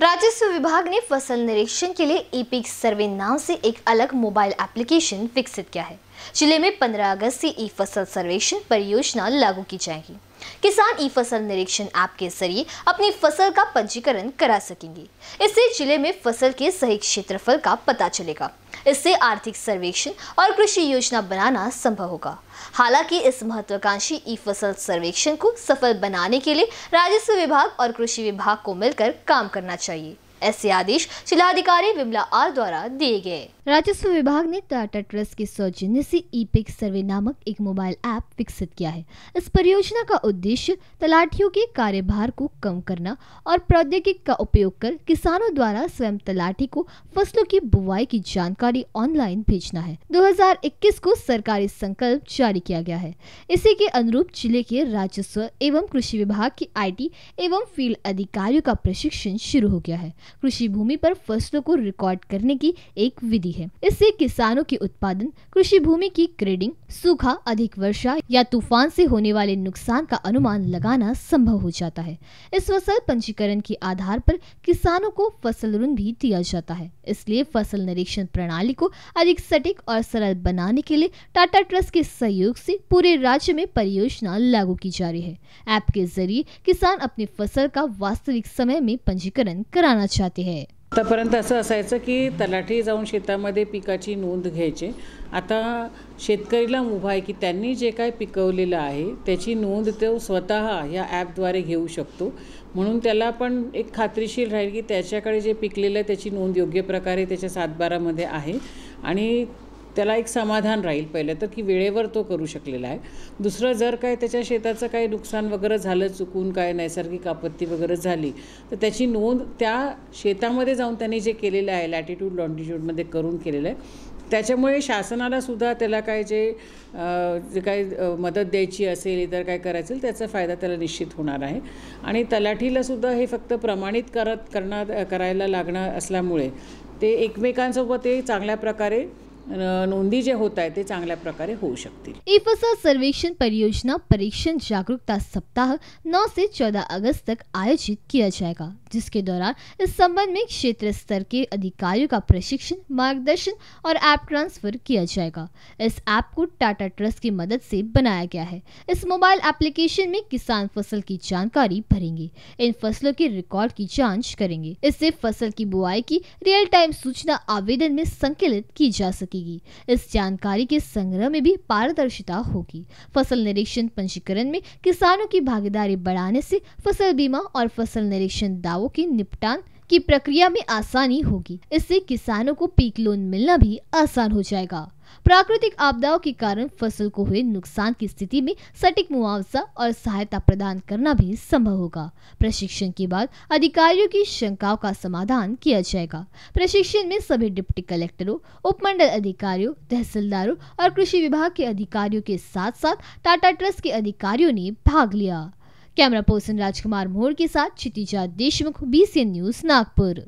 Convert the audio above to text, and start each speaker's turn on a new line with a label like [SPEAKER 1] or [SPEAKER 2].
[SPEAKER 1] राजस्व विभाग ने फसल निरीक्षण के लिए ईपिक सर्वे नाम से एक अलग मोबाइल एप्लीकेशन विकसित किया है जिले में 15 अगस्त से ई फसल सर्वेक्षण परियोजना लागू की जाएगी किसान ई फसल निरीक्षण ऐप के जरिए अपनी फसल का पंजीकरण करा सकेंगे इससे जिले में फसल के सही क्षेत्रफल का पता चलेगा इससे आर्थिक सर्वेक्षण और कृषि योजना बनाना संभव होगा हालांकि इस महत्वाकांक्षी ई फसल सर्वेक्षण को सफल बनाने के लिए राजस्व विभाग और कृषि विभाग को मिलकर काम करना चाहिए ऐसे आदेश जिलाधिकारी विमला आर द्वारा दिए गए राजस्व विभाग ने टाटा ट्रस्ट के सौजन्य से ई e सर्वे नामक एक मोबाइल ऐप विकसित किया है इस परियोजना का उद्देश्य तलाटियों के कार्यभार को कम करना और प्रौद्योगिक का उपयोग कर किसानों द्वारा स्वयं तलाटी को फसलों की बुवाई की जानकारी ऑनलाइन भेजना है 2021 को सरकारी संकल्प जारी किया गया है इसी के अनुरूप जिले के राजस्व एवं कृषि विभाग के आई एवं फील्ड अधिकारियों का प्रशिक्षण शुरू हो गया है कृषि भूमि पर फसलों को रिकॉर्ड करने की एक विधि है इससे किसानों के उत्पादन कृषि भूमि की ग्रेडिंग सूखा अधिक वर्षा या तूफान से होने वाले नुकसान का अनुमान लगाना संभव हो जाता है इस फसल पंजीकरण के आधार पर किसानों को फसल ऋण भी दिया जाता है इसलिए फसल निरीक्षण प्रणाली को अधिक सटीक और सरल बनाने के लिए टाटा ट्रस्ट के सहयोग से पूरे राज्य में परियोजना लागू की जा रही है ऐप के जरिए किसान अपनी फसल का वास्तविक समय में पंजीकरण कराना चाहते हैं आतापर्यंत
[SPEAKER 2] असं असायचं की तलाठी जाऊन शेतामध्ये पिकाची नोंद घ्यायची आता शेतकरीला मुभा आहे की त्यांनी जे काय पिकवलेलं आहे त्याची नोंद तो स्वतः या ॲपद्वारे घेऊ शकतो म्हणून त्याला पण एक खात्रीशीर राहील की त्याच्याकडे जे पिकलेलं आहे त्याची नोंद योग्य प्रकारे त्याच्या सातबारामध्ये आहे आणि त्याला एक समाधान राहील पहिलं तर की वेळेवर तो करू शकलेला आहे दुसरं जर काय त्याच्या शेताचं काही नुकसान वगैरे झालं चुकून काय नैसर्गिक आपत्ती वगैरे झाली तर त्याची नोंद त्या शेतामध्ये जाऊन त्यांनी जे केलेलं आहे लॅटिट्यूड लॉन्टिट्यूडमध्ये करून केलेलं आहे त्याच्यामुळे शासनालासुद्धा त्याला काय जे जे काय मदत द्यायची असेल इतर काय करायचं त्याचा फायदा त्याला निश्चित होणार आहे आणि तलाठीलासुद्धा हे फक्त प्रमाणित करत करणार करायला लागणार असल्यामुळे ते एकमेकांसोबत ते चांगल्या प्रकारे नोंदी जे होत आहे ते चांगल्या प्रकारे होऊ शकतील
[SPEAKER 1] इफसा सर्वेक्षण परियोजना परीक्षण जागरूकता सप्ताह 9 से 14 अगस्त तक आयोजित किया जाएगा जिसके दौरान इस संबंध में क्षेत्र स्तर के अधिकारियों का प्रशिक्षण मार्गदर्शन और ऐप ट्रांसफर किया जाएगा इस ऐप को टाटा ट्रस्ट की मदद से बनाया गया है इस मोबाइल एप्लीकेशन में किसान फसल की जानकारी भरेंगे इन फसलों के रिकॉर्ड की जाँच करेंगे इससे फसल की बुआई की रियल टाइम सूचना आवेदन में संकलित की जा सके सकेगी इस जानकारी के संग्रह में भी पारदर्शिता होगी फसल निरीक्षण पंजीकरण में किसानों की भागीदारी बढ़ाने से फसल बीमा और फसल निरीक्षण दावों के निपटान की प्रक्रिया में आसानी होगी इससे किसानों को पीक लोन मिलना भी आसान हो जाएगा प्राकृतिक आपदाओं के कारण फसल को हुए नुकसान की स्थिति में सटीक मुआवजा और सहायता प्रदान करना भी संभव होगा प्रशिक्षण के बाद अधिकारियों की शंकाओं का समाधान किया जाएगा प्रशिक्षण में सभी डिप्टी कलेक्टरों उपमंडल अधिकारियों तहसीलदारों और कृषि विभाग के अधिकारियों के साथ साथ टाटा ट्रस्ट के अधिकारियों ने भाग लिया कैमरा पर्सन राजकुमार मोहर के साथ क्षितिजा देशमुख बी न्यूज नागपुर